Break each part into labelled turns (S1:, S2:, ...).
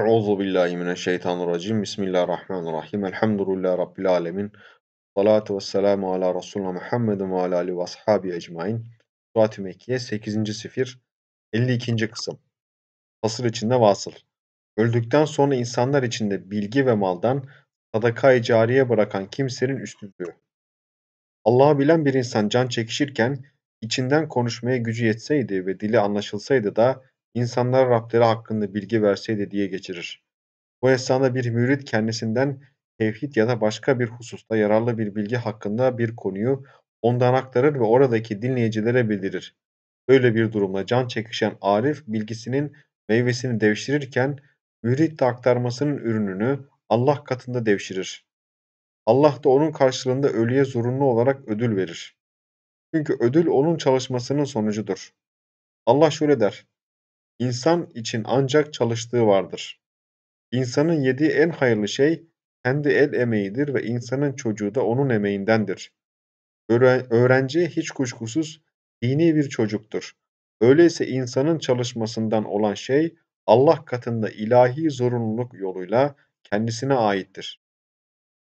S1: Euzu billahi mineşşeytanirracim. Bismillahirrahmanirrahim. Elhamdülillahi rabbil alamin. Salatu vesselamu ala Resulullah Muhammedin ve ala alihi ve ashabi ecmaîn. Suat-ı Mekkiye 8. sefir 52. kısım. Fasıl içinde vasıl. Öldükten sonra insanlar içinde bilgi ve maldan sadaka-i cariye bırakan kimsenin üstünlüğü. Allah'ı bilen bir insan can çekişirken içinden konuşmaya gücü yetseydi ve dili anlaşılsaydı da insanlara Rableri hakkında bilgi verseydi diye geçirir. Bu esnada bir mürit kendisinden tevhid ya da başka bir hususta yararlı bir bilgi hakkında bir konuyu ondan aktarır ve oradaki dinleyicilere bildirir. Böyle bir durumda can çekişen Arif bilgisinin meyvesini devşirirken mürit de aktarmasının ürününü Allah katında devşirir. Allah da onun karşılığında ölüye zorunlu olarak ödül verir. Çünkü ödül onun çalışmasının sonucudur. Allah şöyle der. İnsan için ancak çalıştığı vardır. İnsanın yediği en hayırlı şey kendi el emeğidir ve insanın çocuğu da onun emeğindendir. Öğren öğrenci hiç kuşkusuz dini bir çocuktur. Öyleyse insanın çalışmasından olan şey Allah katında ilahi zorunluluk yoluyla kendisine aittir.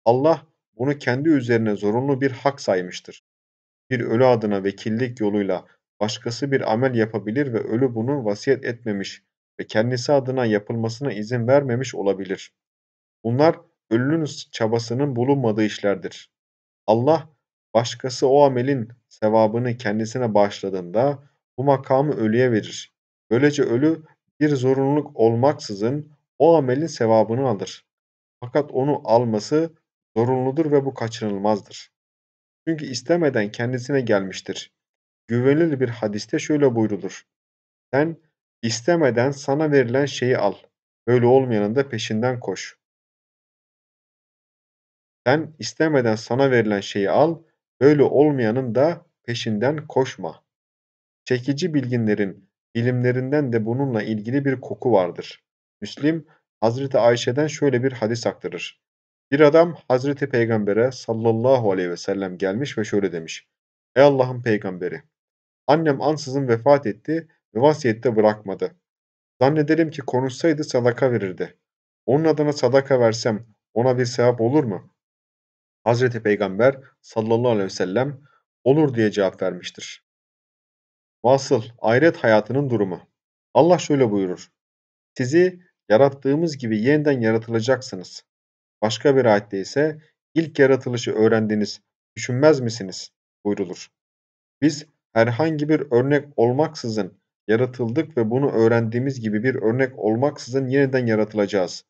S1: Allah bunu kendi üzerine zorunlu bir hak saymıştır. Bir ölü adına vekillik yoluyla Başkası bir amel yapabilir ve ölü bunu vasiyet etmemiş ve kendisi adına yapılmasına izin vermemiş olabilir. Bunlar ölünün çabasının bulunmadığı işlerdir. Allah başkası o amelin sevabını kendisine bağışladığında bu makamı ölüye verir. Böylece ölü bir zorunluluk olmaksızın o amelin sevabını alır. Fakat onu alması zorunludur ve bu kaçınılmazdır. Çünkü istemeden kendisine gelmiştir güvenilir bir hadiste şöyle buyrulur. Sen istemeden sana verilen şeyi al. Böyle olmayanın da peşinden koş. Sen istemeden sana verilen şeyi al. Böyle olmayanın da peşinden koşma. Çekici bilginlerin bilimlerinden de bununla ilgili bir koku vardır. Müslim Hazreti Ayşe'den şöyle bir hadis aktarır. Bir adam Hazreti Peygamber'e sallallahu aleyhi ve sellem gelmiş ve şöyle demiş. Ey Allah'ın peygamberi Annem ansızın vefat etti ve vasiyette bırakmadı. Zannederim ki konuşsaydı sadaka verirdi. Onun adına sadaka versem ona bir sevap olur mu? Hazreti Peygamber sallallahu aleyhi ve sellem olur diye cevap vermiştir. Vasıl ayret hayatının durumu. Allah şöyle buyurur. Sizi yarattığımız gibi yeniden yaratılacaksınız. Başka bir ayette ise ilk yaratılışı öğrendiniz, düşünmez misiniz? buyrulur. Biz herhangi bir örnek olmaksızın yaratıldık ve bunu öğrendiğimiz gibi bir örnek olmaksızın yeniden yaratılacağız.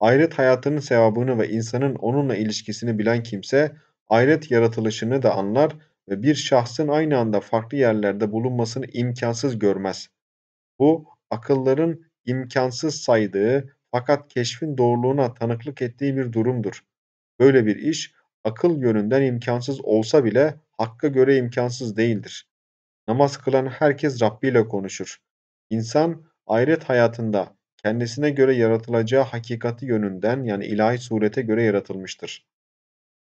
S1: Ayret hayatının sevabını ve insanın onunla ilişkisini bilen kimse ayret yaratılışını da anlar ve bir şahsın aynı anda farklı yerlerde bulunmasını imkansız görmez. Bu akılların imkansız saydığı fakat keşfin doğruluğuna tanıklık ettiği bir durumdur. Böyle bir iş akıl yönünden imkansız olsa bile hakka göre imkansız değildir. Namaz kılan herkes Rabbi ile konuşur. İnsan ahiret hayatında kendisine göre yaratılacağı hakikati yönünden yani ilahi surete göre yaratılmıştır.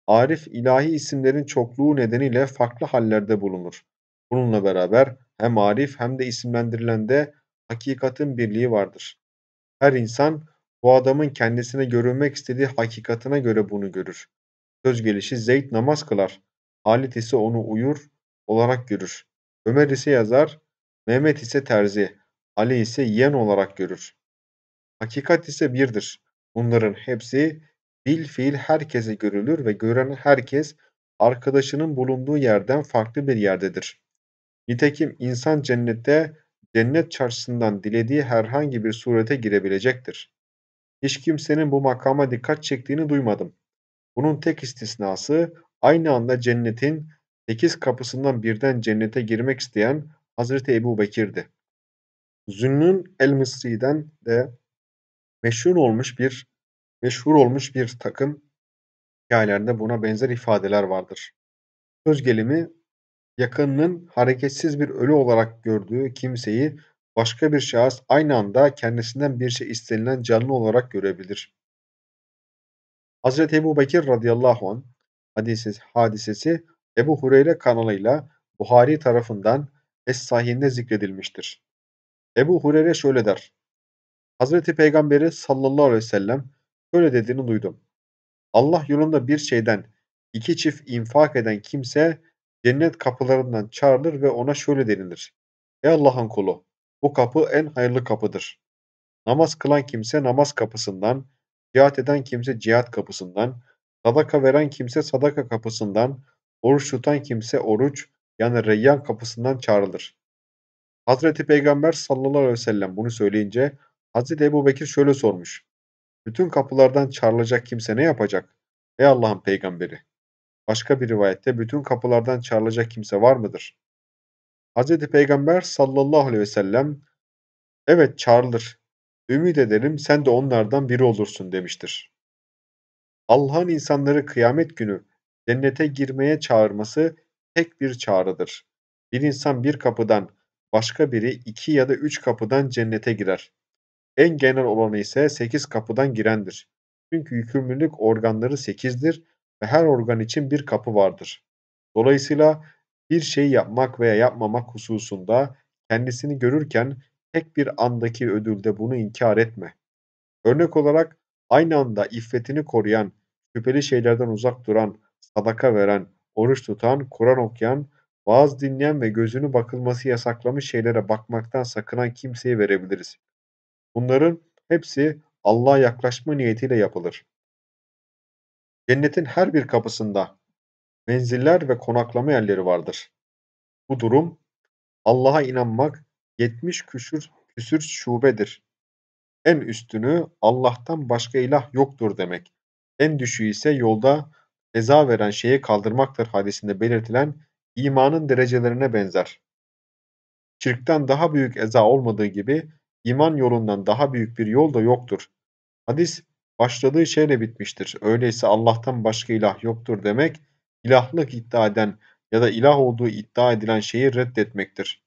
S1: Arif ilahi isimlerin çokluğu nedeniyle farklı hallerde bulunur. Bununla beraber hem arif hem de isimlendirilende hakikatin birliği vardır. Her insan bu adamın kendisine görünmek istediği hakikatine göre bunu görür. Söz gelişi Zeyd namaz kılar. Halit ise onu uyur olarak görür. Ömer ise yazar, Mehmet ise terzi, Ali ise yen olarak görür. Hakikat ise birdir. Bunların hepsi bil fiil herkese görülür ve gören herkes arkadaşının bulunduğu yerden farklı bir yerdedir. Nitekim insan cennette cennet çarşısından dilediği herhangi bir surete girebilecektir. Hiç kimsenin bu makama dikkat çektiğini duymadım. Bunun tek istisnası aynı anda cennetin sekiz kapısından birden cennete girmek isteyen Hazreti Ebu Bekir'di. Zünnün el-Mısri'den de meşhur olmuş bir meşhur olmuş bir takım hikayelerde buna benzer ifadeler vardır. Söz gelimi yakınının hareketsiz bir ölü olarak gördüğü kimseyi başka bir şahıs aynı anda kendisinden bir şey istenilen canlı olarak görebilir. Hazreti Ebu Bekir radıyallahu an hadisesi, hadisesi Ebu Hureyre kanalıyla Buhari tarafından Es-Sahih'inde zikredilmiştir. Ebu Hureyre şöyle der. Hazreti Peygamber'i sallallahu aleyhi ve sellem şöyle dediğini duydum. Allah yolunda bir şeyden iki çift infak eden kimse cennet kapılarından çağrılır ve ona şöyle denilir. Ey Allah'ın kulu bu kapı en hayırlı kapıdır. Namaz kılan kimse namaz kapısından, cihat eden kimse cihat kapısından, sadaka veren kimse sadaka kapısından, Oruç tutan kimse oruç yani reyyan kapısından çağrılır. Hazreti Peygamber sallallahu aleyhi ve sellem bunu söyleyince Hazreti Ebu Bekir şöyle sormuş. Bütün kapılardan çağrılacak kimse ne yapacak? Ey Allah'ın peygamberi! Başka bir rivayette bütün kapılardan çağrılacak kimse var mıdır? Hazreti Peygamber sallallahu aleyhi ve sellem evet çağrılır. Ümit ederim sen de onlardan biri olursun demiştir. Allah'ın insanları kıyamet günü cennete girmeye çağırması tek bir çağrıdır. Bir insan bir kapıdan, başka biri iki ya da üç kapıdan cennete girer. En genel olanı ise sekiz kapıdan girendir. Çünkü yükümlülük organları sekizdir ve her organ için bir kapı vardır. Dolayısıyla bir şey yapmak veya yapmamak hususunda kendisini görürken tek bir andaki ödülde bunu inkar etme. Örnek olarak aynı anda iffetini koruyan, şüpheli şeylerden uzak duran, sadaka veren, oruç tutan, Kur'an okuyan, vaaz dinleyen ve gözünü bakılması yasaklamış şeylere bakmaktan sakınan kimseyi verebiliriz. Bunların hepsi Allah'a yaklaşma niyetiyle yapılır. Cennetin her bir kapısında menziller ve konaklama yerleri vardır. Bu durum Allah'a inanmak 70 küsür, küsür şubedir. En üstünü Allah'tan başka ilah yoktur demek. En düşüğü ise yolda Eza veren şeye kaldırmaktır hadisinde belirtilen imanın derecelerine benzer. Şirkten daha büyük eza olmadığı gibi iman yolundan daha büyük bir yol da yoktur. Hadis başladığı şeyle bitmiştir. Öyleyse Allah'tan başka ilah yoktur demek, ilahlık iddia eden ya da ilah olduğu iddia edilen şeyi reddetmektir.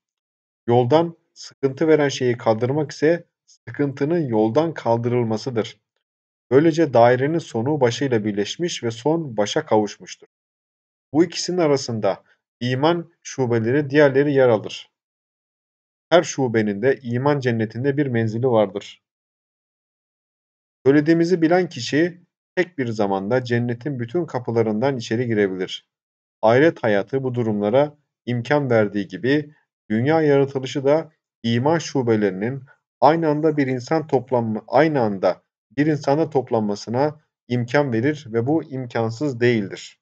S1: Yoldan sıkıntı veren şeyi kaldırmak ise sıkıntının yoldan kaldırılmasıdır. Böylece dairenin sonu başıyla birleşmiş ve son başa kavuşmuştur. Bu ikisinin arasında iman şubeleri diğerleri yer alır. Her şubenin de iman cennetinde bir menzili vardır. Söylediğimizi bilen kişi tek bir zamanda cennetin bütün kapılarından içeri girebilir. Ahiret hayatı bu durumlara imkan verdiği gibi dünya yaratılışı da iman şubelerinin aynı anda bir insan toplanma aynı anda bir insanda toplanmasına imkan verir ve bu imkansız değildir.